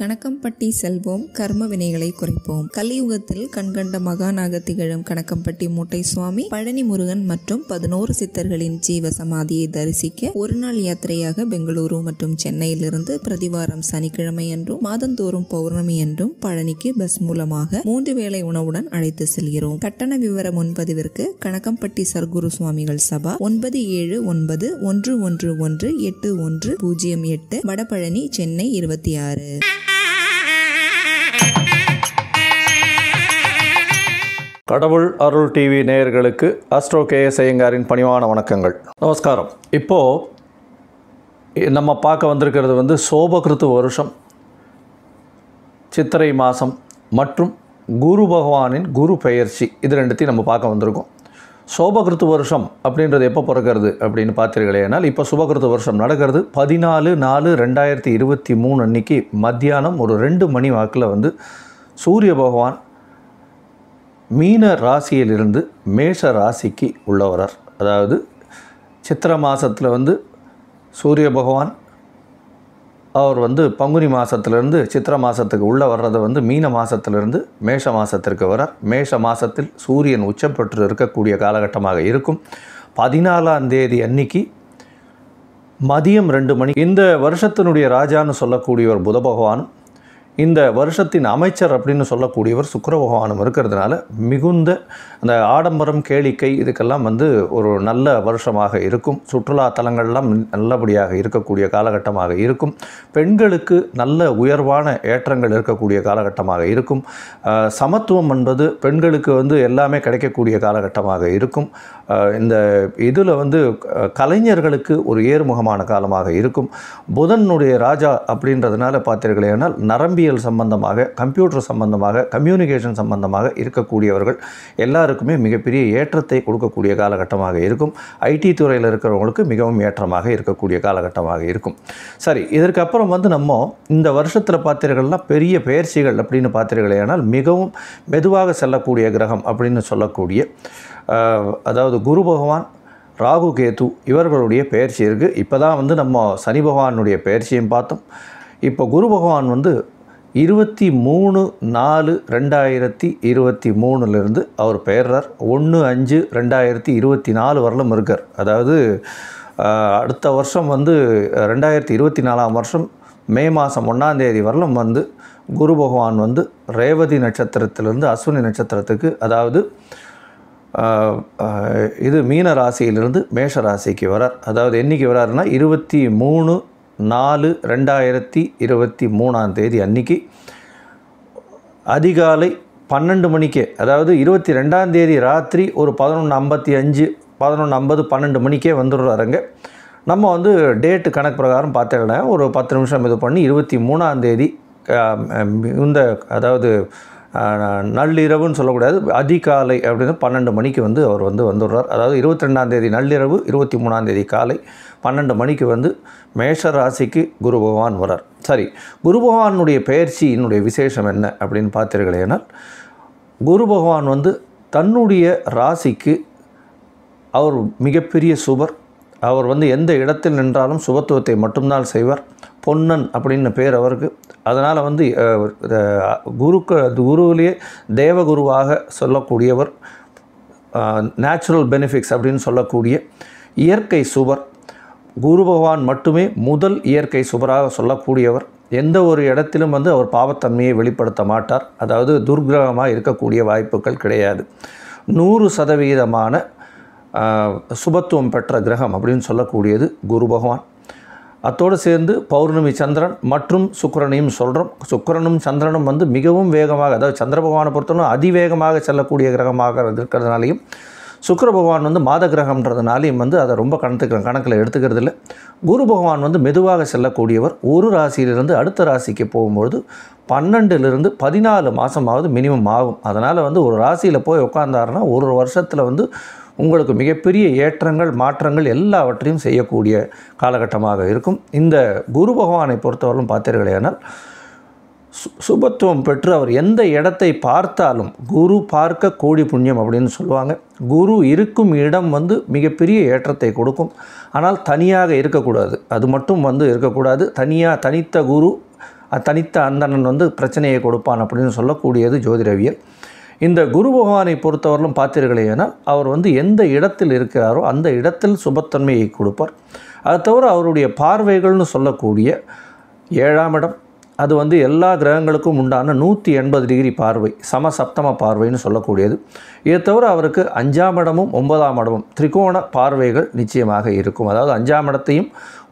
கணக்கம்பட்டி செல்வோம் கர்ம வினைகளை குறைப்போம் கலியுகத்தில் கண்கண்ட மகானாக திகழும் கணக்கம்பட்டி மூட்டை சுவாமி பழனி முருகன் மற்றும் பதினோரு சித்தர்களின் ஜீவ சமாதியை தரிசிக்க ஒரு நாள் யாத்திரையாக பெங்களூரு மற்றும் சென்னையிலிருந்து பிரதிவாரம் சனிக்கிழமை என்றும் மாதந்தோறும் பௌர்ணமி என்றும் பழனிக்கு பஸ் மூலமாக மூன்று வேளை உணவுடன் அழைத்து செல்கிறோம் கட்டண விவர முன்பதிவிற்கு கணக்கம்பட்டி சர்க்குரு சுவாமிகள் சபா ஒன்பது ஏழு ஒன்பது ஒன்று ஒன்று ஒன்று எட்டு ஒன்று பூஜ்ஜியம் எட்டு வடபழனி சென்னை இருபத்தி ஆறு கடவுள் அருள் டிவி நேயர்களுக்கு அஸ்ட்ரோ கேஎஸ் ஐயங்காரின் பணிவான வணக்கங்கள் நமஸ்காரம் இப்போது நம்ம பார்க்க வந்திருக்கிறது வந்து சோபகிருத்து வருஷம் சித்திரை மாதம் மற்றும் குரு பகவானின் குரு பெயர்ச்சி இது ரெண்டுத்தையும் நம்ம பார்க்க வந்திருக்கோம் சோபகிருத்து வருஷம் அப்படின்றது எப்போ பிறக்கிறது அப்படின்னு பார்த்தீர்களே ஏன்னால் இப்போ சுபகிருத்து வருஷம் நடக்கிறது பதினாலு நாலு ரெண்டாயிரத்தி இருபத்தி மூணு அன்னைக்கு மத்தியானம் ஒரு ரெண்டு மணி வாக்கில் வந்து சூரிய பகவான் மீன ராசியிலிருந்து மேஷ ராசிக்கு உள்ளவரார் அதாவது சித்திர மாதத்தில் வந்து சூரிய பகவான் அவர் வந்து பங்குனி மாதத்துலேருந்து சித்திர மாதத்துக்கு உள்ளே வர்றதை வந்து மீன மாதத்துலேருந்து மேஷ மாதத்திற்கு வரார் மேஷ மாதத்தில் சூரியன் உச்சம் பெற்று இருக்கக்கூடிய காலகட்டமாக இருக்கும் பதினாலாம் தேதி அன்னைக்கு மதியம் ரெண்டு மணி இந்த வருஷத்தினுடைய ராஜான்னு சொல்லக்கூடியவர் புத பகவானும் இந்த வருஷத்தின் அமைச்சர் அப்படின்னு சொல்லக்கூடியவர் சுக்கர பகவானும் இருக்கிறதுனால மிகுந்த அந்த ஆடம்பரம் கேளிக்கை இதுக்கெல்லாம் வந்து ஒரு நல்ல வருஷமாக இருக்கும் சுற்றுலா தலங்கள்லாம் நல்லபடியாக இருக்கக்கூடிய காலகட்டமாக இருக்கும் பெண்களுக்கு நல்ல உயர்வான ஏற்றங்கள் இருக்கக்கூடிய காலகட்டமாக இருக்கும் சமத்துவம் என்பது பெண்களுக்கு வந்து எல்லாமே கிடைக்கக்கூடிய காலகட்டமாக இருக்கும் இந்த இதில் வந்து கலைஞர்களுக்கு ஒரு ஏர்முகமான காலமாக இருக்கும் புதனுடைய ராஜா அப்படின்றதுனால பார்த்தீர்களேனால் நரம்பிய பொறியியல் சம்பந்தமாக கம்ப்யூட்டர் சம்பந்தமாக கம்யூனிகேஷன் சம்பந்தமாக இருக்கக்கூடியவர்கள் எல்லாருக்குமே மிகப்பெரிய ஏற்றத்தை கொடுக்கக்கூடிய காலகட்டமாக இருக்கும் ஐடி துறையில் இருக்கிறவங்களுக்கு மிகவும் ஏற்றமாக இருக்கக்கூடிய காலகட்டமாக இருக்கும் சரி இதற்கப்புறம் வந்து நம்ம இந்த வருஷத்தில் பார்த்தீர்கள்னா பெரிய பயிற்சிகள் அப்படின்னு பார்த்தீர்களே ஆனால் மிகவும் மெதுவாக செல்லக்கூடிய கிரகம் அப்படின்னு சொல்லக்கூடிய அதாவது குரு பகவான் ராகு கேது இவர்களுடைய பயிற்சி இருக்குது இப்போ தான் வந்து நம்ம சனி பகவானுடைய பயிற்சியும் பார்த்தோம் இப்போ குரு பகவான் வந்து இருபத்தி மூணு நாலு ரெண்டாயிரத்தி இருபத்தி மூணுலேருந்து அவர் பெயர்றார் ஒன்று அஞ்சு ரெண்டாயிரத்தி இருபத்தி நாலு வரலும் இருக்கார் அதாவது அடுத்த வருஷம் வந்து ரெண்டாயிரத்தி இருபத்தி நாலாம் வருஷம் மே மாதம் ஒன்றாந்தேதி வரலும் வந்து குரு பகவான் வந்து ரேவதி நட்சத்திரத்திலிருந்து அஸ்வினி நட்சத்திரத்துக்கு அதாவது இது மீன ராசியிலிருந்து மேஷ ராசிக்கு வரார் அதாவது என்றைக்கு வராருன்னா இருபத்தி மூணு நாலு ரெண்டாயிரத்தி இருபத்தி மூணாம் தேதி அன்றைக்கி அதிகாலை பன்னெண்டு மணிக்கே அதாவது இருபத்தி ரெண்டாம் தேதி ராத்திரி ஒரு பதினொன்று ஐம்பத்தி அஞ்சு பதினொன்று ஐம்பது பன்னெண்டு மணிக்கே வந்துடுறாருங்க நம்ம வந்து டேட்டு கணக்கு பிரகாரம் பார்த்துக்கலாம் ஒரு பத்து நிமிஷம் இது பண்ணி இருபத்தி மூணாம் தேதி இந்த அதாவது நள்ளிரவுன்னு சொல்லக்கூடாது அதிகாலை அப்படின்னு பன்னெண்டு மணிக்கு வந்து அவர் வந்து வந்துடுறார் அதாவது இருபத்தி ரெண்டாந்தேதி நள்ளிரவு இருபத்தி மூணாந்தேதி காலை பன்னெண்டு மணிக்கு வந்து மேஷ ராசிக்கு குரு பகவான் வரார் சரி குரு பகவானுடைய பயிற்சியினுடைய விசேஷம் என்ன அப்படின்னு பார்த்தீர்களேனால் குரு பகவான் வந்து தன்னுடைய ராசிக்கு அவர் மிகப்பெரிய சுவர் அவர் வந்து எந்த இடத்தில் நின்றாலும் சுபத்துவத்தை மட்டும்தான் செய்வார் பொன்னன் அப்படின்னு பேர் அவருக்கு அதனால் வந்து குருக்க குருவிலேயே தேவகுருவாக சொல்லக்கூடியவர் நேச்சுரல் பெனிஃபிட்ஸ் அப்படின்னு சொல்லக்கூடிய இயற்கை சுவர் குரு பகவான் மட்டுமே முதல் இயற்கை சுவராக சொல்லக்கூடியவர் எந்த ஒரு இடத்திலும் வந்து அவர் பாவத்தன்மையை வெளிப்படுத்த மாட்டார் அதாவது துர்கிரகமாக இருக்கக்கூடிய வாய்ப்புகள் கிடையாது நூறு சதவீதமான சுபத்துவம் பெற்ற கிரகம் அப்படின்னு சொல்லக்கூடியது குரு பகவான் அத்தோடு சேர்ந்து பௌர்ணமி சந்திரன் மற்றும் சுக்கரனையும் சொல்கிறோம் சுக்கரனும் சந்திரனும் வந்து மிகவும் வேகமாக அதாவது சந்திர பகவானை பொறுத்தவரை அதிவேகமாக செல்லக்கூடிய கிரகமாக இருக்கிறதுனாலையும் சுக்கர பகவான் வந்து மாத கிரகம்ன்றதுனாலையும் வந்து அதை ரொம்ப கணத்துக்கு கணக்கில் எடுத்துக்கிறது இல்லை குரு பகவான் வந்து மெதுவாக செல்லக்கூடியவர் ஒரு ராசியிலிருந்து அடுத்த ராசிக்கு போகும்பொழுது பன்னெண்டுலேருந்து பதினாலு மாதமாவது மினிமம் ஆகும் அதனால் வந்து ஒரு ராசியில் போய் உட்காந்தாருன்னா ஒரு வருஷத்தில் வந்து உங்களுக்கு மிகப்பெரிய ஏற்றங்கள் மாற்றங்கள் எல்லாவற்றையும் செய்யக்கூடிய காலகட்டமாக இருக்கும் இந்த குரு பகவானை பொறுத்தவரையிலும் பார்த்தீர்களேனால் சுபத்துவம் பெற்று அவர் எந்த இடத்தை பார்த்தாலும் குரு பார்க்க கோடி புண்ணியம் அப்படின்னு சொல்லுவாங்க குரு இருக்கும் இடம் வந்து மிகப்பெரிய ஏற்றத்தை கொடுக்கும் ஆனால் தனியாக இருக்கக்கூடாது அது மட்டும் வந்து இருக்கக்கூடாது தனியாக தனித்த குரு தனித்த அந்தணன் வந்து பிரச்சனையை கொடுப்பான் அப்படின்னு சொல்லக்கூடியது ஜோதிரவியல் இந்த குரு பகவானை பொறுத்தவரையிலும் பார்த்தீர்களேனா அவர் வந்து எந்த இடத்தில் இருக்கிறாரோ அந்த இடத்தில் சுபத்தன்மையை கொடுப்பார் அதை தவிர அவருடைய பார்வைகள்னு சொல்லக்கூடிய ஏழாம் இடம் அது வந்து எல்லா கிரகங்களுக்கும் உண்டான நூற்றி எண்பது டிகிரி பார்வை சம சப்தம பார்வைன்னு சொல்லக்கூடியது இதை தவிர அவருக்கு அஞ்சாம் இடமும் ஒன்பதாம் இடமும் திரிகோண பார்வைகள் நிச்சயமாக இருக்கும் அதாவது அஞ்சாம் இடத்தையும்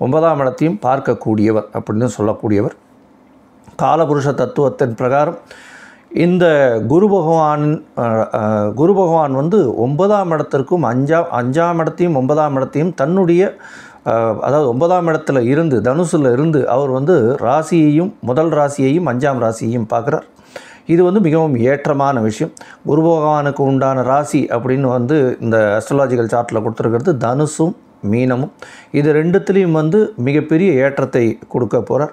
ஒன்பதாம் இடத்தையும் பார்க்கக்கூடியவர் அப்படின்னு சொல்லக்கூடியவர் காலபுருஷ தத்துவத்தின் பிரகாரம் இந்த குரு பகவான் குரு பகவான் வந்து ஒன்பதாம் இடத்திற்கும் அஞ்சாம் அஞ்சாம் இடத்தையும் ஒன்பதாம் இடத்தையும் தன்னுடைய அதாவது ஒன்பதாம் இடத்துல இருந்து தனுசில் இருந்து அவர் வந்து ராசியையும் முதல் ராசியையும் அஞ்சாம் ராசியையும் பார்க்குறார் இது வந்து மிகவும் ஏற்றமான விஷயம் குரு பகவானுக்கு உண்டான ராசி அப்படின்னு வந்து இந்த அஸ்ட்ராலாஜிக்கல் சார்ட்டில் கொடுத்துருக்கிறது தனுசும் மீனமும் இது ரெண்டுத்துலேயும் வந்து மிகப்பெரிய ஏற்றத்தை கொடுக்க போகிறார்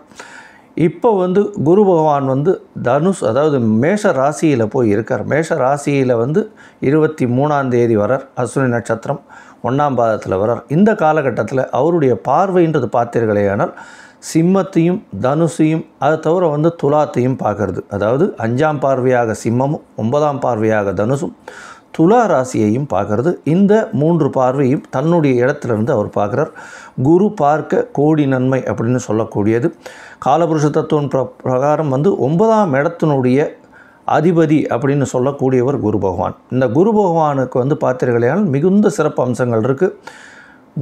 இப்போ வந்து குரு பகவான் வந்து தனுஷ் அதாவது மேஷ ராசியில் போய் இருக்கார் மேஷ ராசியில் வந்து இருபத்தி மூணாம் தேதி வரார் அஸ்வினி நட்சத்திரம் ஒன்றாம் பாதத்தில் வரார் இந்த காலகட்டத்தில் அவருடைய பார்வைன்றது பார்த்தீர்களேயானால் சிம்மத்தையும் தனுசையும் அதை தவிர வந்து துலாத்தையும் பார்க்கறது அதாவது அஞ்சாம் பார்வையாக சிம்மமும் ஒன்பதாம் பார்வையாக தனுசும் துலா ராசியையும் பார்க்கறது இந்த மூன்று பார்வையும் தன்னுடைய இடத்துலேருந்து அவர் பார்க்குறார் குரு பார்க்க கோடி நன்மை அப்படின்னு சொல்லக்கூடியது காலபுருஷ தத்துவம் பிரகாரம் வந்து ஒன்பதாம் இடத்தினுடைய அதிபதி அப்படின்னு சொல்லக்கூடியவர் குரு பகவான் இந்த குரு பகவானுக்கு வந்து பார்த்தீர்களால் மிகுந்த சிறப்பு அம்சங்கள் இருக்குது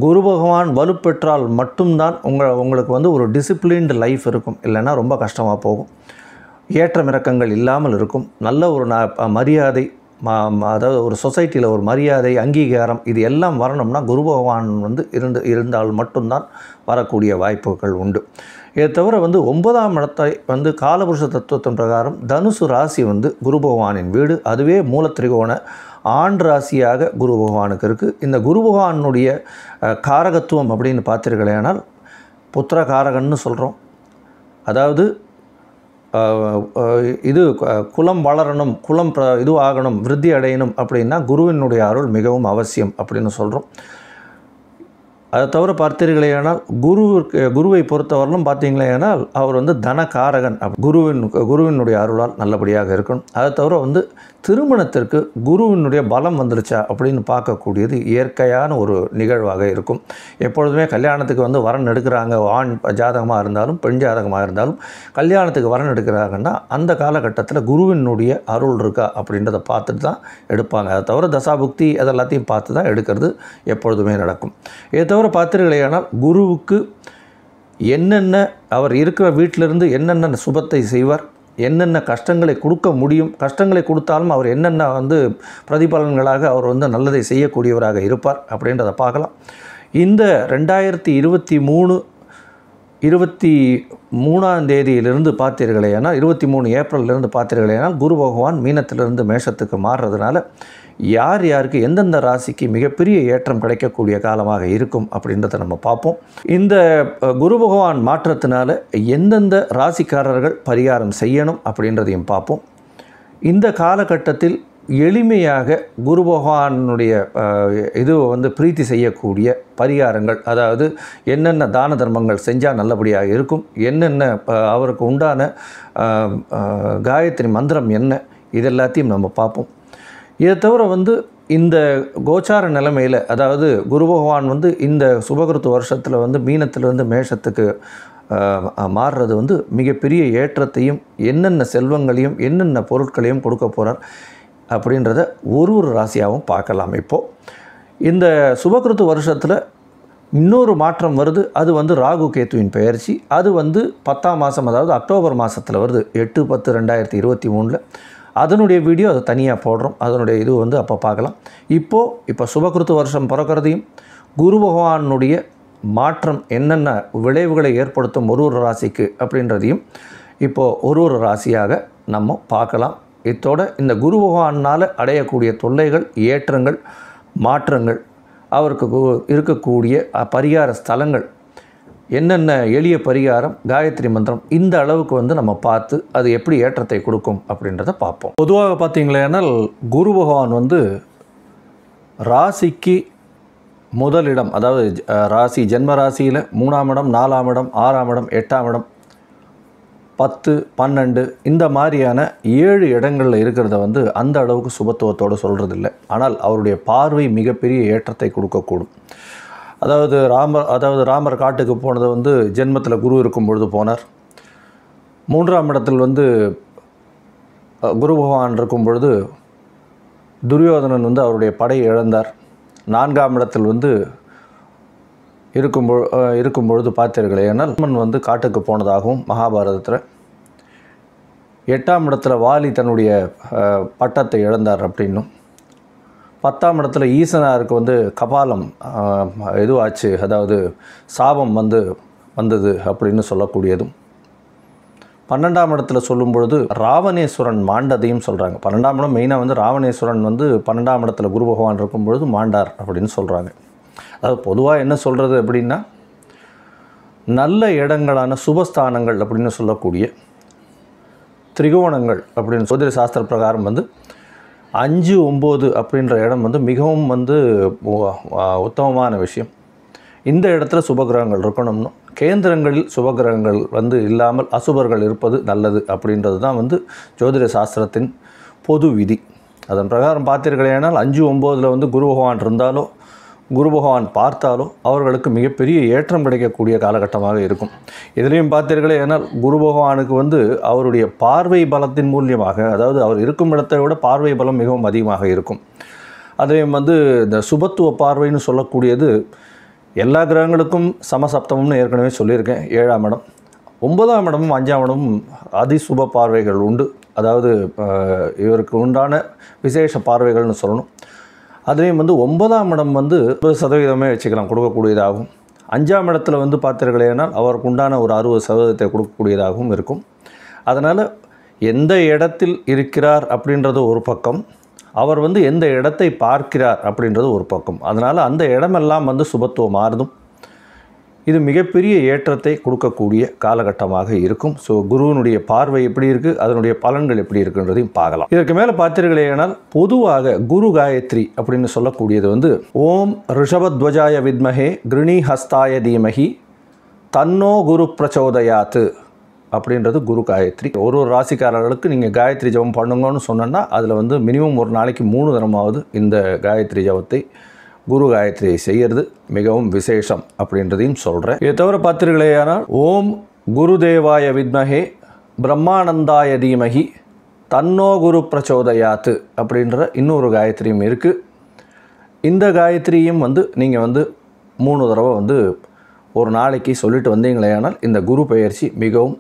குரு பகவான் வலுப்பெற்றால் மட்டும்தான் உங்கள் உங்களுக்கு வந்து ஒரு டிசிப்ளின்டு லைஃப் இருக்கும் இல்லைன்னா ரொம்ப கஷ்டமாக போகும் ஏற்றமிறக்கங்கள் இல்லாமல் இருக்கும் நல்ல ஒரு மரியாதை அதாவது ஒரு சொசைட்டியில் ஒரு மரியாதை அங்கீகாரம் இது எல்லாம் வரணும்னா குரு பகவான் வந்து இருந்து இருந்தால் மட்டும்தான் வரக்கூடிய வாய்ப்புகள் உண்டு இதை தவிர வந்து ஒன்பதாம் இடத்தை வந்து காலபுருஷ தத்துவத்தின் பிரகாரம் தனுசு ராசி வந்து குரு பகவானின் வீடு அதுவே மூலத்திரிகோண ஆண் ராசியாக குரு பகவானுக்கு இருக்குது இந்த குரு பகவானுடைய காரகத்துவம் அப்படின்னு பார்த்தீர்களேனால் புத்திரகாரகன்னு சொல்கிறோம் அதாவது இது குலம் வளரணும் குலம் இதுவாகணும் விருத்தி அடையணும் அப்படின்னா குருவினுடைய அருள் மிகவும் அவசியம் அப்படின்னு சொல்கிறோம் அதை தவிர பார்த்தீர்களே ஆனால் குருவிற்கு குருவை பொறுத்தவரையிலும் பார்த்தீங்களே ஆனால் அவர் வந்து தனகாரகன் குருவின் குருவினுடைய அருளால் நல்லபடியாக இருக்கணும் அதை தவிர வந்து திருமணத்திற்கு குருவினுடைய பலம் வந்துருச்சா அப்படின்னு பார்க்கக்கூடியது இயற்கையான ஒரு நிகழ்வாக இருக்கும் எப்பொழுதுமே கல்யாணத்துக்கு வந்து வரன் எடுக்கிறாங்க ஆண் ஜாதகமாக இருந்தாலும் பெண் ஜாதகமாக இருந்தாலும் கல்யாணத்துக்கு வரன் எடுக்கிறாங்கன்னா அந்த காலகட்டத்தில் குருவினுடைய அருள் இருக்கா அப்படின்றத பார்த்துட்டு தான் எடுப்பாங்க அதை தவிர தசாபுக்தி அதெல்லாத்தையும் பார்த்து தான் எடுக்கிறது எப்பொழுதுமே நடக்கும் ஏதோ தவிர பார்த்தீர்களேயானால் குருவுக்கு என்னென்ன அவர் இருக்கிற வீட்டிலிருந்து என்னென்ன சுபத்தை செய்வார் என்னென்ன கஷ்டங்களை கொடுக்க முடியும் கஷ்டங்களை கொடுத்தாலும் அவர் என்னென்ன வந்து பிரதிபலன்களாக அவர் வந்து நல்லதை செய்யக்கூடியவராக இருப்பார் அப்படின்றத பார்க்கலாம் இந்த ரெண்டாயிரத்தி இருபத்தி மூணு இருபத்தி மூணாம் தேதியிலிருந்து பார்த்தீர்களேனால் இருபத்தி மூணு ஏப்ரல்லேருந்து பார்த்தீர்களேனால் குரு பகவான் மீனத்திலிருந்து மேஷத்துக்கு மாறுறதுனால யார் யாருக்கு எந்தெந்த ராசிக்கு மிகப்பெரிய ஏற்றம் கிடைக்கக்கூடிய காலமாக இருக்கும் அப்படின்றத நம்ம பார்ப்போம் இந்த குரு பகவான் மாற்றத்தினால எந்தெந்த ராசிக்காரர்கள் பரிகாரம் செய்யணும் அப்படின்றதையும் பார்ப்போம் இந்த காலகட்டத்தில் எளிமையாக குரு பகவானுடைய இது வந்து பிரீத்தி செய்யக்கூடிய பரிகாரங்கள் அதாவது என்னென்ன தான தர்மங்கள் செஞ்சால் நல்லபடியாக இருக்கும் என்னென்ன அவருக்கு உண்டான காயத்ரி மந்திரம் என்ன இதெல்லாத்தையும் நம்ம பார்ப்போம் இதை தவிர வந்து இந்த கோச்சார நிலைமையில் அதாவது குரு பகவான் வந்து இந்த சுபகிருத்து வருஷத்தில் வந்து மீனத்திலிருந்து மேஷத்துக்கு மாறுறது வந்து மிகப்பெரிய ஏற்றத்தையும் என்னென்ன செல்வங்களையும் என்னென்ன பொருட்களையும் கொடுக்க போகிறார் அப்படின்றத ஒரு ஒரு ராசியாகவும் பார்க்கலாம் இப்போது இந்த சுபகிருத்து வருஷத்தில் இன்னொரு மாற்றம் வருது அது வந்து ராகு கேத்துவின் பெயர்ச்சி அது வந்து பத்தாம் மாதம் அதாவது அக்டோபர் மாதத்தில் வருது எட்டு பத்து ரெண்டாயிரத்தி இருபத்தி மூணில் அதனுடைய வீடியோ அதை தனியாக போடுறோம் அதனுடைய இது வந்து அப்போ பார்க்கலாம் இப்போது இப்போ சுபகிருத்து வருஷம் பிறக்கிறதையும் குரு பகவானுடைய மாற்றம் என்னென்ன விளைவுகளை ஏற்படுத்தும் ஒரு ஒரு ராசிக்கு அப்படின்றதையும் இப்போது ஒரு ஒரு ராசியாக நம்ம பார்க்கலாம் இத்தோட இந்த குரு பகவானால் அடையக்கூடிய தொல்லைகள் ஏற்றங்கள் மாற்றங்கள் அவருக்கு இருக்கக்கூடிய பரிகார ஸ்தலங்கள் என்னென்ன எளிய பரிகாரம் காயத்ரி மந்திரம் இந்த அளவுக்கு வந்து நம்ம பார்த்து அது எப்படி ஏற்றத்தை கொடுக்கும் அப்படின்றத பார்ப்போம் பொதுவாக பார்த்தீங்களேனால் குரு பகவான் வந்து ராசிக்கு முதலிடம் அதாவது ராசி ஜென்ம ராசியில் மூணாம் இடம் நாலாம் இடம் ஆறாம் இடம் எட்டாம் இடம் பத்து பன்னெண்டு இந்த மாதிரியான ஏழு இடங்களில் இருக்கிறத வந்து அந்த அளவுக்கு சுபத்துவத்தோடு சொல்கிறதில்ல ஆனால் அவருடைய பார்வை மிகப்பெரிய ஏற்றத்தை கொடுக்கக்கூடும் அதாவது ராமர் அதாவது ராமர் காட்டுக்கு போனது வந்து ஜென்மத்தில் குரு இருக்கும் பொழுது போனார் மூன்றாம் இடத்தில் வந்து குரு பகவான் இருக்கும் பொழுது துரியோதனன் வந்து அவருடைய படையை இழந்தார் நான்காம் இடத்தில் வந்து இருக்கும் இருக்கும் பொழுது பார்த்தீர்களே ஏன்னால் லக்மன் வந்து காட்டுக்கு போனதாகவும் மகாபாரதத்தில் எட்டாம் இடத்துல வாலி தன்னுடைய பட்டத்தை இழந்தார் அப்படின்னும் பத்தாம் இடத்துல ஈசனாருக்கு வந்து கபாலம் இதுவாச்சு அதாவது சாபம் வந்து வந்தது அப்படின்னு சொல்லக்கூடியதும் பன்னெண்டாம் இடத்துல சொல்லும் பொழுது ராவணேஸ்வரன் மாண்டதையும் சொல்கிறாங்க பன்னெண்டாம் இடம் மெயினாக வந்து ராவணேஸ்வரன் வந்து பன்னெண்டாம் இடத்துல குரு பகவான் இருக்கும் பொழுது மாண்டார் அப்படின்னு சொல்கிறாங்க அதாவது பொதுவாக என்ன சொல்கிறது அப்படின்னா நல்ல இடங்களான சுபஸ்தானங்கள் அப்படின்னு சொல்லக்கூடிய திரிகோணங்கள் அப்படின்னு சோதிட சாஸ்திர பிரகாரம் வந்து அஞ்சு ஒம்பது அப்படின்ற இடம் வந்து மிகவும் வந்து உத்தமமான விஷயம் இந்த இடத்துல சுபகிரகங்கள் இருக்கணும்னு கேந்திரங்களில் சுபகிரகங்கள் வந்து இல்லாமல் அசுபர்கள் இருப்பது நல்லது அப்படின்றது தான் வந்து ஜோதிட சாஸ்திரத்தின் பொது விதி அதன் பிரகாரம் பார்த்தீர்களேனால் அஞ்சு ஒம்போதில் வந்து குரு பகவான் இருந்தாலோ குரு பகவான் பார்த்தாலும் அவர்களுக்கு மிகப்பெரிய ஏற்றம் கிடைக்கக்கூடிய காலகட்டமாக இருக்கும் இதுலேயும் பார்த்தீர்களே ஏன்னால் குரு பகவானுக்கு வந்து அவருடைய பார்வை பலத்தின் மூலியமாக அதாவது அவர் இருக்கும் இடத்தை விட பார்வை பலம் மிகவும் அதிகமாக இருக்கும் அதையும் வந்து இந்த சுபத்துவ பார்வைன்னு சொல்லக்கூடியது எல்லா கிரகங்களுக்கும் சமசப்தமம்னு ஏற்கனவே சொல்லியிருக்கேன் ஏழாம் இடம் ஒன்பதாம் இடமும் அஞ்சாம் இடமும் அதிசுப பார்வைகள் உண்டு அதாவது இவருக்கு உண்டான விசேஷ பார்வைகள்னு சொல்லணும் அதுலேயும் வந்து ஒன்பதாம் இடம் வந்து ஒரு சதவீதமே வச்சுக்கலாம் கொடுக்கக்கூடியதாகவும் அஞ்சாம் இடத்துல வந்து பார்த்தீர்களேனால் அவருக்கு உண்டான ஒரு அறுபது சதவீதத்தை கொடுக்கக்கூடியதாகவும் இருக்கும் அதனால் எந்த இடத்தில் இருக்கிறார் அப்படின்றது ஒரு பக்கம் அவர் வந்து எந்த இடத்தை பார்க்கிறார் அப்படின்றது ஒரு பக்கம் அதனால் அந்த இடமெல்லாம் வந்து சுபத்துவம் மாறுதும் இது மிகப்பெரிய ஏற்றத்தை கொடுக்கக்கூடிய காலகட்டமாக இருக்கும் ஸோ குருவினுடைய பார்வை எப்படி இருக்குது அதனுடைய பலன்கள் எப்படி இருக்குன்றதையும் பார்க்கலாம் இதற்கு மேலே பார்த்தீர்களே ஆனால் பொதுவாக குரு காயத்ரி அப்படின்னு சொல்லக்கூடியது வந்து ஓம் ரிஷபத்வஜாய வித்மஹே கிருணி ஹஸ்தாய தீமகி தன்னோ குரு பிரச்சோதயாத்து அப்படின்றது குரு காயத்ரி ஒரு ஒரு ராசிக்காரர்களுக்கு நீங்கள் காயத்ரி ஜபம் பண்ணுங்கன்னு சொன்னோன்னா அதில் வந்து மினிமம் ஒரு நாளைக்கு மூணு தினமாவது இந்த காயத்ரி ஜபத்தை குரு காயத்ரியை செய்கிறது மிகவும் விசேஷம் அப்படின்றதையும் சொல்கிறேன் இதை தவிர பார்த்தீர்களே ஆனால் ஓம் குருதேவாய வித்மகே பிரம்மானந்தாய தீமகி தன்னோ குரு பிரச்சோதயாத்து அப்படின்ற இன்னொரு காயத்ரியும் இருக்குது இந்த காயத்ரியும் வந்து நீங்கள் வந்து மூணு தடவை வந்து ஒரு நாளைக்கு சொல்லிட்டு வந்தீங்களேயானால் இந்த குரு பயிற்சி மிகவும்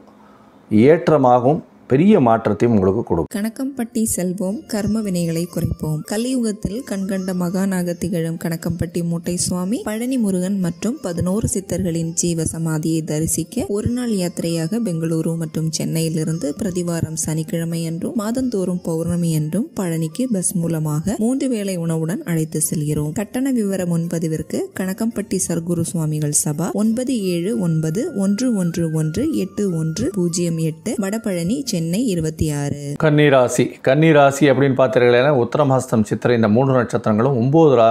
ஏற்றமாகவும் பெரிய மாற்றத்தையும் உங்களுக்கு கொடுக்கும் கணக்கம்பட்டி செல்வோம் கர்ம வினைகளை குறைப்போம் கலியுகத்தில் கண்கண்ட மகானாக திகழும் கணக்கம்பட்டி மூட்டை சுவாமி பழனி முருகன் மற்றும் பதினோரு சித்தர்களின் ஜீவ சமாதியை தரிசிக்க ஒரு நாள் யாத்திரையாக பெங்களூரு மற்றும் சென்னையிலிருந்து பிரதிவாரம் சனிக்கிழமை என்றும் மாதந்தோறும் பௌர்ணமி என்றும் பழனிக்கு பஸ் மூலமாக மூன்று வேளை உணவுடன் அழைத்து செல்கிறோம் கட்டண விவர முன்பதிவிற்கு கணக்கம்பட்டி சர்க்குரு சுவாமிகள் சபா ஒன்பது ஏழு ஒன்பது ஒன்று ஒன்று ஒன்று எட்டு ஒன்று பூஜ்ஜியம் எட்டு வடபழனி சென்னை சென்னை இருபத்தி ஆறு கன்னிராசி கன்னிராசி அப்படின்னு பார்த்துருக்கலாம் உத்தரம் ஹஸ்தம் சித்திரை இந்த மூன்று நட்சத்திரங்களும் ஒம்பது ரா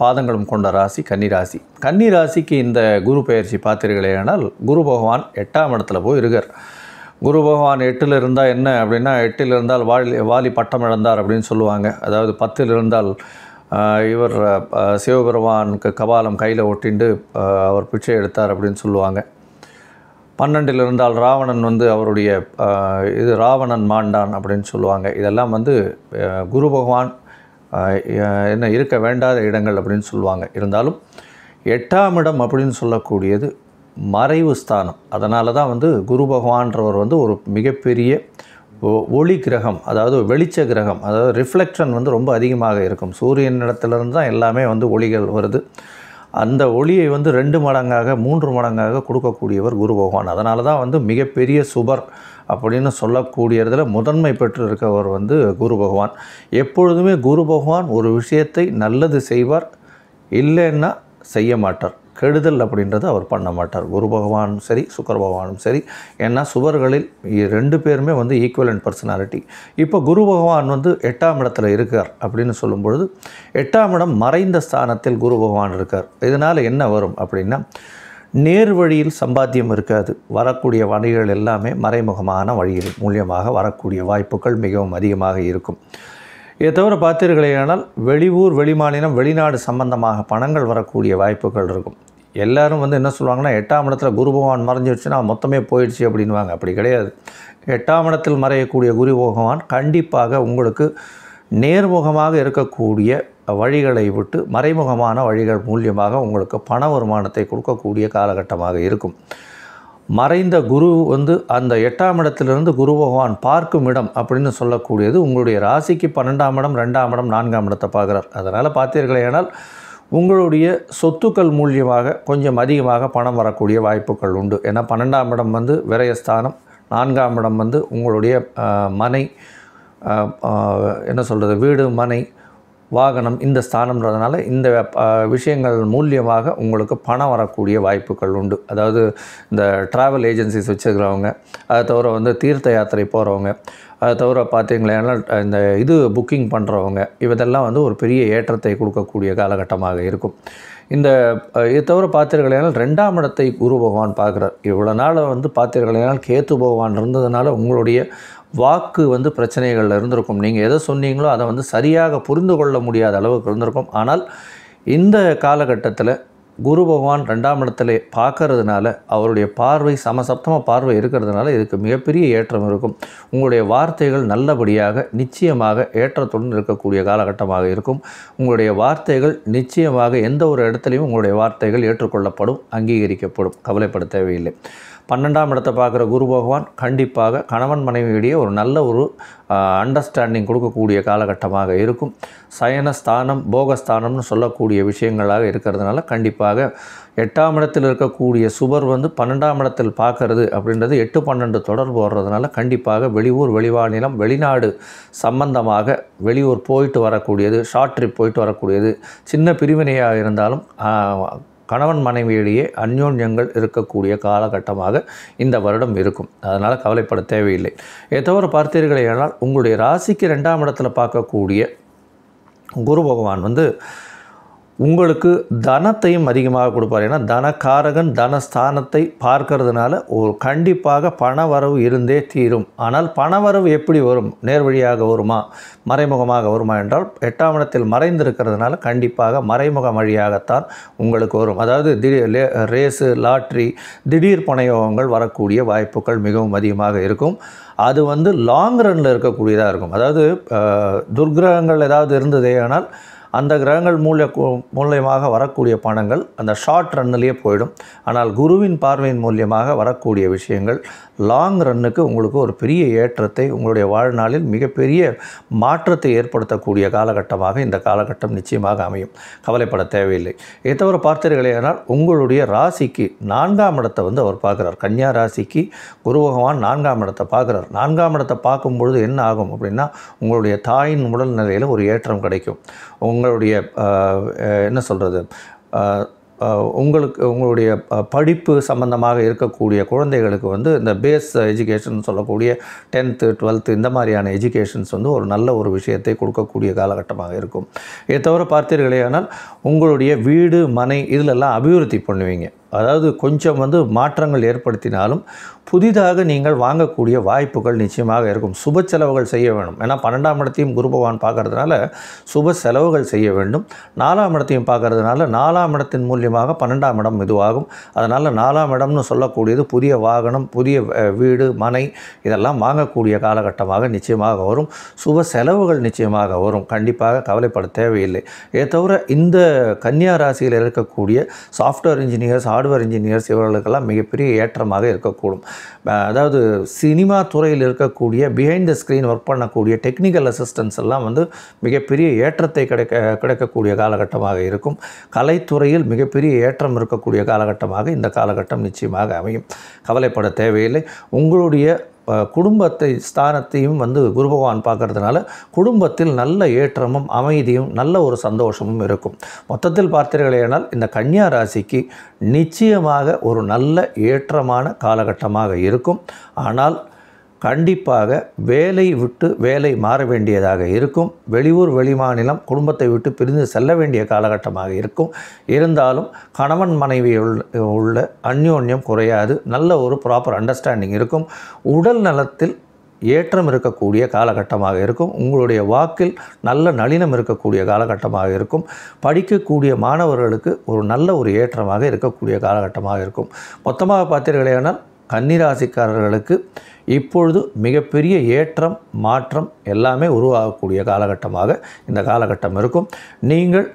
பாதங்களும் கொண்ட ராசி கன்னிராசி கன்னிராசிக்கு இந்த குரு பயிற்சி பார்த்தீர்களேனால் குரு பகவான் எட்டாம் இடத்துல போய் இருக்கார் குரு பகவான் எட்டில் இருந்தால் என்ன அப்படின்னா எட்டில் இருந்தால் வாலி வாலி பட்டம் இழந்தார் அப்படின்னு சொல்லுவாங்க அதாவது பத்தில் இருந்தால் இவர் சிவபெருமானுக்கு கபாலம் கையில் ஒட்டிண்டு அவர் பிச்சை எடுத்தார் அப்படின்னு சொல்லுவாங்க பன்னெண்டில் இருந்தால் ராவணன் வந்து அவருடைய இது ராவணன் மாண்டான் அப்படின்னு சொல்லுவாங்க இதெல்லாம் வந்து குரு பகவான் என்ன இருக்க வேண்டாத இடங்கள் அப்படின்னு சொல்லுவாங்க இருந்தாலும் எட்டாம் இடம் அப்படின்னு சொல்லக்கூடியது மறைவு ஸ்தானம் அதனால தான் வந்து குரு பகவான்றவர் வந்து ஒரு மிகப்பெரிய ஒளி கிரகம் அதாவது வெளிச்ச கிரகம் அதாவது ரிஃப்ளெக்ஷன் வந்து ரொம்ப அதிகமாக இருக்கும் சூரியன் இடத்துலேருந்து தான் எல்லாமே வந்து ஒளிகள் வருது அந்த ஒளியை வந்து ரெண்டு மடங்காக மூன்று மடங்காக கொடுக்கக்கூடியவர் குரு பகவான் அதனால தான் வந்து மிகப்பெரிய சுபர் அப்படின்னு சொல்லக்கூடியதில் முதன்மை பெற்று இருக்கவர் வந்து குரு பகவான் எப்பொழுதுமே குரு பகவான் ஒரு விஷயத்தை நல்லது செய்வார் இல்லைன்னா செய்ய மாட்டார் கெடுதல் அப்படின்றத அவர் பண்ண மாட்டார் குரு பகவானும் சரி சுக்கர பகவானும் சரி ஏன்னா சுவர்களில் ரெண்டு பேருமே வந்து அண்ட் பர்சனாலிட்டி இப்போ குரு பகவான் வந்து எட்டாம் இடத்துல இருக்கார் அப்படின்னு சொல்லும்பொழுது எட்டாம் இடம் மறைந்த ஸ்தானத்தில் குரு பகவான் இருக்கார் இதனால் என்ன வரும் அப்படின்னா நேர் வழியில் சம்பாத்தியம் இருக்காது வரக்கூடிய வணிகள் எல்லாமே மறைமுகமான வழியில் மூலியமாக வரக்கூடிய வாய்ப்புகள் மிகவும் அதிகமாக இருக்கும் இதை தவிர பார்த்தீர்களேயானால் வெளியூர் வெளிமாநிலம் வெளிநாடு சம்பந்தமாக பணங்கள் வரக்கூடிய வாய்ப்புகள் இருக்கும் எல்லோரும் வந்து என்ன சொல்லுவாங்கன்னா எட்டாம் இடத்துல குரு பகவான் மறைஞ்சிடுச்சுன்னா மொத்தமே போயிடுச்சு அப்படின்வாங்க அப்படி கிடையாது எட்டாம் இடத்தில் மறையக்கூடிய குரு பகவான் கண்டிப்பாக உங்களுக்கு நேர்முகமாக இருக்கக்கூடிய வழிகளை விட்டு மறைமுகமான வழிகள் மூலியமாக உங்களுக்கு பண வருமானத்தை கொடுக்கக்கூடிய காலகட்டமாக இருக்கும் மறைந்த குரு வந்து அந்த எட்டாம் இடத்திலிருந்து குரு பகவான் பார்க்கும் இடம் அப்படின்னு சொல்லக்கூடியது உங்களுடைய ராசிக்கு பன்னெண்டாம் இடம் ரெண்டாம் இடம் நான்காம் இடத்தை பார்க்குறார் அதனால் பார்த்தீர்களே ஆனால் உங்களுடைய சொத்துக்கள் மூலியமாக கொஞ்சம் அதிகமாக பணம் வரக்கூடிய வாய்ப்புகள் உண்டு ஏன்னா பன்னெண்டாம் இடம் வந்து விரயஸ்தானம் நான்காம் இடம் வந்து உங்களுடைய மனை என்ன சொல்கிறது வீடு மனை வாகனம் இந்த ஸ்தானம்ன்றதுனால இந்த விஷயங்கள் மூலியமாக உங்களுக்கு பணம் வரக்கூடிய வாய்ப்புகள் உண்டு அதாவது இந்த ட்ராவல் ஏஜென்சிஸ் வச்சுருக்கிறவங்க அதை தவிர வந்து தீர்த்த யாத்திரை போகிறவங்க அதை தவிர பார்த்தீங்களேன்னா இந்த இது புக்கிங் பண்ணுறவங்க இதெல்லாம் வந்து ஒரு பெரிய ஏற்றத்தை கொடுக்கக்கூடிய காலகட்டமாக இருக்கும் இந்த இது தவிர பார்த்தீர்களால் ரெண்டாம் இடத்தை குரு பகவான் பார்க்குறார் இவ்வளோ நாள் வந்து பார்த்தீர்களால் கேத்து பகவான் இருந்ததுனால உங்களுடைய வாக்கு வந்து பிரச்சனைகள் இருந்திருக்கும் நீங்கள் எதை சொன்னீங்களோ அதை வந்து சரியாக புரிந்து கொள்ள முடியாத அளவுக்கு இருந்திருக்கும் ஆனால் இந்த காலகட்டத்தில் குரு பகவான் ரெண்டாம் இடத்துல பார்க்கறதுனால அவருடைய பார்வை சமசப்தமாக பார்வை இருக்கிறதுனால இதுக்கு மிகப்பெரிய ஏற்றம் இருக்கும் உங்களுடைய வார்த்தைகள் நல்லபடியாக நிச்சயமாக ஏற்றத்துடன் இருக்கக்கூடிய காலகட்டமாக இருக்கும் உங்களுடைய வார்த்தைகள் நிச்சயமாக எந்த ஒரு இடத்துலையும் உங்களுடைய வார்த்தைகள் ஏற்றுக்கொள்ளப்படும் அங்கீகரிக்கப்படும் கவலைப்பட தேவையில்லை பன்னெண்டாம் இடத்தை பார்க்குற குரு பகவான் கண்டிப்பாக கணவன் மனைவியிடையே ஒரு நல்ல ஒரு அண்டர்ஸ்டாண்டிங் கொடுக்கக்கூடிய காலகட்டமாக இருக்கும் சயனஸ்தானம் போகஸ்தானம்னு சொல்லக்கூடிய விஷயங்களாக இருக்கிறதுனால கண்டிப்பாக எட்டாம் இடத்தில் இருக்கக்கூடிய சுவர் வந்து பன்னெண்டாம் இடத்தில் பார்க்கறது அப்படின்றது எட்டு பன்னெண்டு தொடர்பு வர்றதுனால கண்டிப்பாக வெளியூர் வெளிவாநிலம் வெளிநாடு சம்பந்தமாக வெளியூர் போயிட்டு வரக்கூடியது ஷார்ட் ட்ரிப் போயிட்டு வரக்கூடியது சின்ன பிரிவினையாக இருந்தாலும் கணவன் மனைவியிலேயே அந்யோன்யங்கள் இருக்கக்கூடிய காலகட்டமாக இந்த வருடம் இருக்கும் அதனால் கவலைப்பட தேவையில்லை பார்த்தீர்களே ஆனால் உங்களுடைய ராசிக்கு ரெண்டாம் இடத்துல பார்க்கக்கூடிய குரு பகவான் வந்து உங்களுக்கு தனத்தையும் அதிகமாக கொடுப்பார் ஏன்னா தனக்காரகன் தனஸ்தானத்தை பார்க்கறதுனால ஒரு கண்டிப்பாக பணவரவு இருந்தே தீரும் ஆனால் பணவரவு எப்படி வரும் நேர் வழியாக வருமா மறைமுகமாக வருமா என்றால் எட்டாம் இடத்தில் மறைந்திருக்கிறதுனால கண்டிப்பாக மறைமுக வழியாகத்தான் உங்களுக்கு வரும் அதாவது திடீர் ரேஸு லாட்ரி திடீர் பணயோகங்கள் வரக்கூடிய வாய்ப்புகள் மிகவும் அதிகமாக இருக்கும் அது வந்து லாங் ரனில் இருக்கக்கூடியதாக இருக்கும் அதாவது துர்கிரகங்கள் ஏதாவது இருந்ததே ஆனால் அந்த கிரகங்கள் மூலிய மூலியமாக வரக்கூடிய பணங்கள் அந்த ஷார்ட் ரன்னிலேயே போயிடும் ஆனால் குருவின் பார்வையின் மூலியமாக வரக்கூடிய விஷயங்கள் லாங் ரன்னுக்கு உங்களுக்கு ஒரு பெரிய ஏற்றத்தை உங்களுடைய வாழ்நாளில் மிகப்பெரிய மாற்றத்தை ஏற்படுத்தக்கூடிய காலகட்டமாக இந்த காலகட்டம் நிச்சயமாக அமையும் கவலைப்பட தேவையில்லை இதை பார்த்தீர்களே ஆனால் உங்களுடைய ராசிக்கு நான்காம் இடத்தை வந்து அவர் பார்க்குறார் கன்னியா ராசிக்கு குரு பகவான் நான்காம் இடத்தை பார்க்குறார் நான்காம் இடத்தை பார்க்கும்பொழுது என்ன ஆகும் அப்படின்னா உங்களுடைய தாயின் உடல் நிலையில் ஒரு ஏற்றம் கிடைக்கும் உங்கள் உங்களுடைய என்ன சொல்கிறது உங்களுக்கு உங்களுடைய படிப்பு சம்பந்தமாக இருக்கக்கூடிய குழந்தைகளுக்கு வந்து இந்த பேஸ் எஜுகேஷன் சொல்லக்கூடிய டென்த்து டுவெல்த்து இந்த மாதிரியான எஜுகேஷன்ஸ் வந்து ஒரு நல்ல ஒரு விஷயத்தை கொடுக்கக்கூடிய காலகட்டமாக இருக்கும் இதை தவிர பார்த்தீர்களே ஆனால் உங்களுடைய வீடு மனை இதிலெல்லாம் அபிவிருத்தி பண்ணுவீங்க அதாவது கொஞ்சம் வந்து மாற்றங்கள் ஏற்படுத்தினாலும் புதிதாக நீங்கள் வாங்கக்கூடிய வாய்ப்புகள் நிச்சயமாக இருக்கும் சுப செலவுகள் செய்ய வேண்டும் ஏன்னா பன்னெண்டாம் இடத்தையும் குரு பகவான் பார்க்கறதுனால சுப செலவுகள் செய்ய வேண்டும் நாலாம் இடத்தையும் பார்க்கறதுனால நாலாம் இடத்தின் மூலியமாக பன்னெண்டாம் இடம் இதுவாகும் அதனால் நாலாம் இடம்னு சொல்லக்கூடியது புதிய வாகனம் புதிய வீடு மனை இதெல்லாம் வாங்கக்கூடிய காலகட்டமாக நிச்சயமாக வரும் சுப செலவுகள் நிச்சயமாக வரும் கண்டிப்பாக கவலைப்பட தேவையில்லை ஏ தவிர இந்த கன்னியா ராசியில் இருக்கக்கூடிய சாஃப்ட்வேர் இன்ஜினியர்ஸ் ஹார்ட்வேர் இன்ஜினியர்ஸ் இவர்களுக்கெல்லாம் மிகப்பெரிய ஏற்றமாக இருக்கக்கூடும் அதாவது சினிமா துறையில் இருக்கக்கூடிய பிஹைண்ட் த ஸ்க்ரீன் ஒர்க் பண்ணக்கூடிய டெக்னிக்கல் அசிஸ்டன்ஸ் எல்லாம் வந்து மிகப்பெரிய ஏற்றத்தை கிடைக்க கிடைக்கக்கூடிய காலகட்டமாக இருக்கும் கலைத்துறையில் மிகப்பெரிய ஏற்றம் இருக்கக்கூடிய காலகட்டமாக இந்த காலகட்டம் நிச்சயமாக அமையும் கவலைப்பட தேவையில்லை உங்களுடைய குடும்பத்தை ஸ்தானத்தையும் வந்து குரு பகவான் பார்க்குறதுனால குடும்பத்தில் நல்ல ஏற்றமும் அமைதியும் நல்ல ஒரு சந்தோஷமும் இருக்கும் மொத்தத்தில் பார்த்தீர்களேனால் இந்த கன்னியா ராசிக்கு நிச்சயமாக ஒரு நல்ல ஏற்றமான காலகட்டமாக இருக்கும் ஆனால் கண்டிப்பாக வேலை விட்டு வேலை மாற வேண்டியதாக இருக்கும் வெளியூர் வெளிமாநிலம் குடும்பத்தை விட்டு பிரிந்து செல்ல வேண்டிய காலகட்டமாக இருக்கும் இருந்தாலும் கணவன் மனைவி உள்ள அந்யோன்யம் குறையாது நல்ல ஒரு ப்ராப்பர் அண்டர்ஸ்டாண்டிங் இருக்கும் உடல் நலத்தில் ஏற்றம் இருக்கக்கூடிய காலகட்டமாக இருக்கும் உங்களுடைய வாக்கில் நல்ல நளினம் இருக்கக்கூடிய காலகட்டமாக இருக்கும் படிக்கக்கூடிய மாணவர்களுக்கு ஒரு நல்ல ஒரு ஏற்றமாக இருக்கக்கூடிய காலகட்டமாக இருக்கும் மொத்தமாக பார்த்தீர்களேனால் கன்னிராசிக்காரர்களுக்கு இப்பொழுது மிகப்பெரிய ஏற்றம் மாற்றம் எல்லாமே உருவாகக்கூடிய காலகட்டமாக இந்த காலகட்டம் இருக்கும் நீங்கள்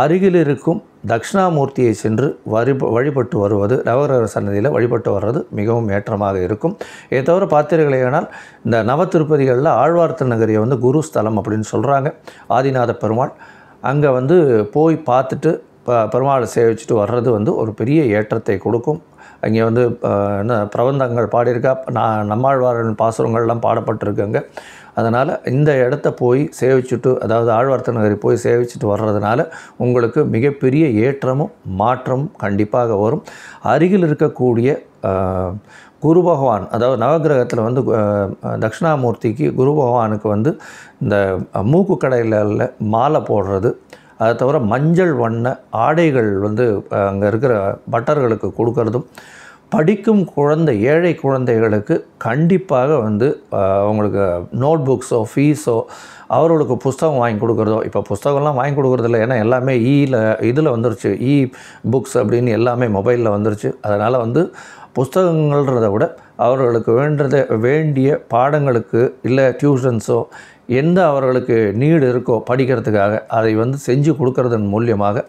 அருகில் இருக்கும் தக்ஷணாமூர்த்தியை சென்று வரி வழிபட்டு வருவது நவகிரக சன்னதியில் வழிபட்டு வர்றது மிகவும் ஏற்றமாக இருக்கும் இதை தவிர பார்த்தீர்களேனால் இந்த நவ திருப்பதிகளில் ஆழ்வார்த்த நகரியை வந்து குரு ஸ்தலம் அப்படின்னு சொல்கிறாங்க ஆதிநாத பெருமாள் அங்கே வந்து போய் பார்த்துட்டு பெருமாளை சேவிச்சுட்டு வர்றது வந்து ஒரு பெரிய ஏற்றத்தை கொடுக்கும் இங்கே வந்து என்ன பிரபந்தங்கள் பாடியிருக்கா நான் நம்மாழ்வாரன் பாசுரங்கள்லாம் பாடப்பட்டிருக்கங்க அதனால் இந்த இடத்த போய் சேவிச்சுட்டு அதாவது ஆழ்வார்த்த நகரை போய் சேவிச்சுட்டு வர்றதுனால உங்களுக்கு மிகப்பெரிய ஏற்றமும் மாற்றமும் கண்டிப்பாக வரும் அருகில் இருக்கக்கூடிய குரு பகவான் அதாவது நவகிரகத்தில் வந்து தட்சிணாமூர்த்திக்கு குரு பகவானுக்கு வந்து இந்த மூக்கு கடையில் மாலை போடுறது அதை தவிர மஞ்சள் வண்ண ஆடைகள் வந்து அங்கே இருக்கிற பட்டர்களுக்கு கொடுக்கறதும் படிக்கும் குழந்தை ஏழை குழந்தைகளுக்கு கண்டிப்பாக வந்து அவங்களுக்கு நோட் புக்ஸோ ஃபீஸோ அவர்களுக்கு புஸ்தகம் வாங்கி கொடுக்குறதோ இப்போ புஸ்தகம்லாம் வாங்கி கொடுக்குறதில்ல ஏன்னா எல்லாமே இல இதில் வந்துருச்சு இ புக்ஸ் அப்படின்னு எல்லாமே மொபைலில் வந்துருச்சு அதனால் வந்து புஸ்தகங்கள்ன்றதை விட அவர்களுக்கு வேண்டத வேண்டிய பாடங்களுக்கு இல்லை டியூஷன்ஸோ எந்த அவர்களுக்கு நீடு இருக்கோ படிக்கிறதுக்காக அதை வந்து செஞ்சு கொடுக்கறதன் மூலியமாக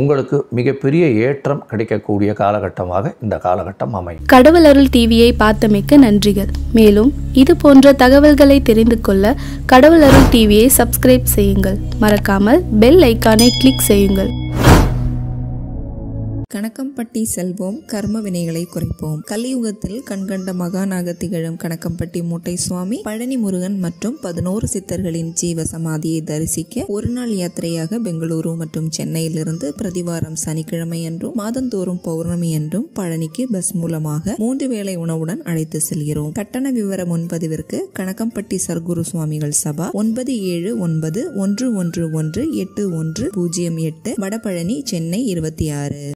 உங்களுக்கு மிகப்பெரிய ஏற்றம் கிடைக்கக்கூடிய காலகட்டமாக இந்த காலகட்டம் அமையும் கடவுள் அருள் டிவியை பார்த்தமைக்க நன்றிகள் மேலும் இது போன்ற தகவல்களை தெரிந்து கொள்ள கடவுள் அருள் டிவியை சப்ஸ்கிரைப் செய்யுங்கள் மறக்காமல் பெல் ஐக்கானை கிளிக் செய்யுங்கள் கணக்கம்பட்டி செல்வோம் கர்ம வினைகளை குறைப்போம் கலியுகத்தில் கண்கண்ட மகாநாக திகழும் கணக்கம்பட்டி மூட்டை சுவாமி பழனி முருகன் மற்றும் பதினோரு சித்தர்களின் ஜீவ சமாதியை தரிசிக்க ஒரு நாள் யாத்திரையாக பெங்களூரு மற்றும் சென்னையிலிருந்து பிரதிவாரம் சனிக்கிழமை என்றும் மாதந்தோறும் பௌர்ணமி என்றும் பழனிக்கு பஸ் மூலமாக மூன்று வேளை உணவுடன் அழைத்து செல்கிறோம் கட்டண விவர முன்பதிவிற்கு கணக்கம்பட்டி சர்க்குரு சுவாமிகள் சபா ஒன்பது ஏழு ஒன்பது ஒன்று ஒன்று ஒன்று எட்டு ஒன்று பூஜ்ஜியம் எட்டு வடபழனி சென்னை இருபத்தி ஆறு